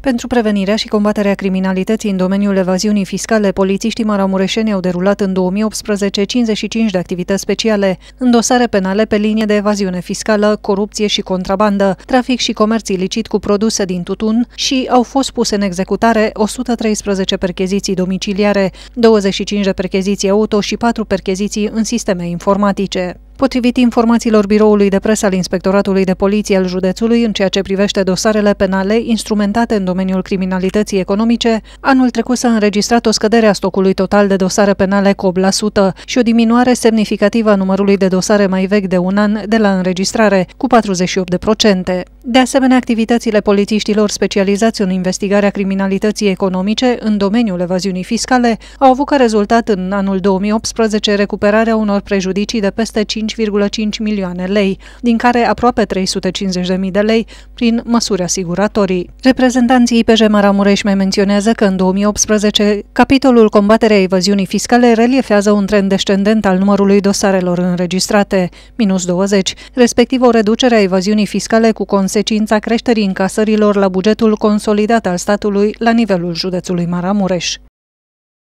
Pentru prevenirea și combaterea criminalității în domeniul evaziunii fiscale, polițiștii maramureșeni au derulat în 2018 55 de activități speciale, în dosare penale pe linie de evaziune fiscală, corupție și contrabandă, trafic și comerț ilicit cu produse din tutun și au fost puse în executare 113 percheziții domiciliare, 25 de percheziții auto și 4 percheziții în sisteme informatice. Potrivit informațiilor biroului de presă al Inspectoratului de Poliție al județului, în ceea ce privește dosarele penale instrumentate în domeniul criminalității economice, anul trecut s-a înregistrat o scădere a stocului total de dosare penale cu 8% și o diminuare semnificativă a numărului de dosare mai vechi de un an de la înregistrare, cu 48%. De asemenea, activitățile polițiștilor specializați în investigarea criminalității economice în domeniul evaziunii fiscale au avut ca rezultat în anul 2018 recuperarea unor prejudicii de peste 5 5,5 milioane lei, din care aproape 350.000 de lei prin măsuri asiguratorii. Reprezentanții IPJ Maramureș mai menționează că în 2018 capitolul combaterea evaziunii fiscale reliefează un trend descendent al numărului dosarelor înregistrate, minus 20, respectiv o reducere a evaziunii fiscale cu consecința creșterii încasărilor la bugetul consolidat al statului la nivelul județului Maramureș.